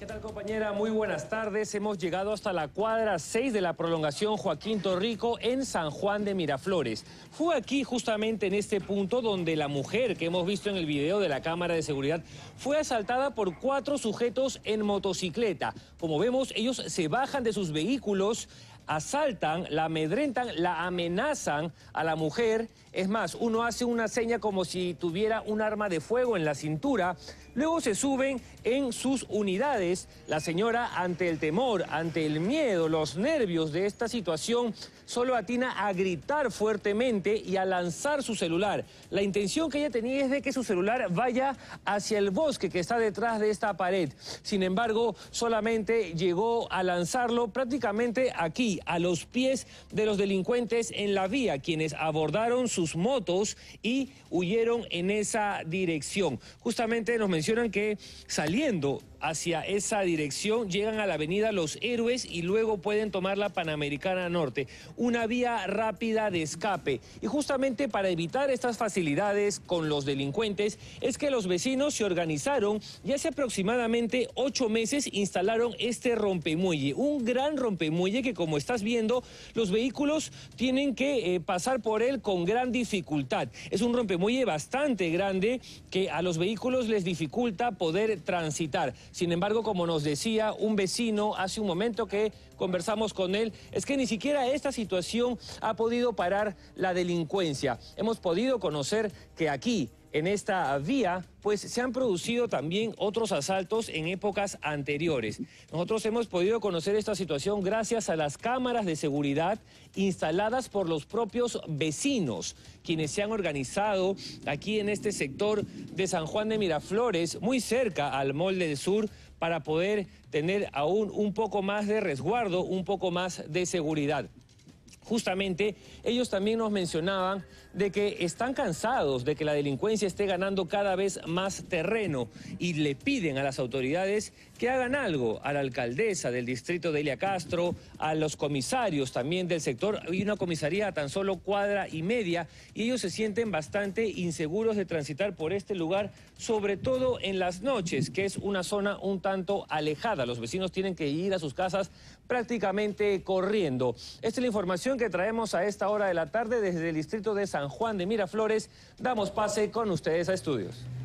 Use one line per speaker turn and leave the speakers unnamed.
¿Qué tal compañera? Muy buenas tardes. Hemos llegado hasta la cuadra 6 de la prolongación Joaquín Torrico en San Juan de Miraflores. Fue aquí justamente en este punto donde la mujer que hemos visto en el video de la cámara de seguridad fue asaltada por cuatro sujetos en motocicleta. Como vemos, ellos se bajan de sus vehículos, asaltan, la amedrentan, la amenazan a la mujer es más, uno hace una seña como si tuviera un arma de fuego en la cintura. Luego se suben en sus unidades. La señora, ante el temor, ante el miedo, los nervios de esta situación, solo atina a gritar fuertemente y a lanzar su celular. La intención que ella tenía es de que su celular vaya hacia el bosque que está detrás de esta pared. Sin embargo, solamente llegó a lanzarlo prácticamente aquí, a los pies de los delincuentes en la vía, quienes abordaron su sus motos y huyeron en esa dirección. Justamente nos mencionan que saliendo hacia esa dirección, llegan a la avenida Los Héroes y luego pueden tomar la Panamericana Norte, una vía rápida de escape. Y justamente para evitar estas facilidades con los delincuentes es que los vecinos se organizaron y hace aproximadamente ocho meses instalaron este rompemuelle, un gran rompemuelle que como estás viendo, los vehículos tienen que eh, pasar por él con gran dificultad. Es un rompemuelle bastante grande que a los vehículos les dificulta poder transitar. Sin embargo, como nos decía un vecino hace un momento que conversamos con él, es que ni siquiera esta situación ha podido parar la delincuencia. Hemos podido conocer que aquí, en esta vía, pues se han producido también otros asaltos en épocas anteriores. Nosotros hemos podido conocer esta situación gracias a las cámaras de seguridad instaladas por los propios vecinos, quienes se han organizado aquí en este sector de San Juan de Miraflores, muy cerca al Molde del Sur, para poder tener aún un poco más de resguardo, un poco más de seguridad justamente, ellos también nos mencionaban de que están cansados de que la delincuencia esté ganando cada vez más terreno y le piden a las autoridades que hagan algo, a la alcaldesa del distrito de Elia Castro, a los comisarios también del sector. Hay una comisaría a tan solo cuadra y media y ellos se sienten bastante inseguros de transitar por este lugar, sobre todo en las noches, que es una zona un tanto alejada. Los vecinos tienen que ir a sus casas prácticamente corriendo. Esta es la información que traemos a esta hora de la tarde desde el distrito de San Juan de Miraflores. Damos pase con ustedes a estudios.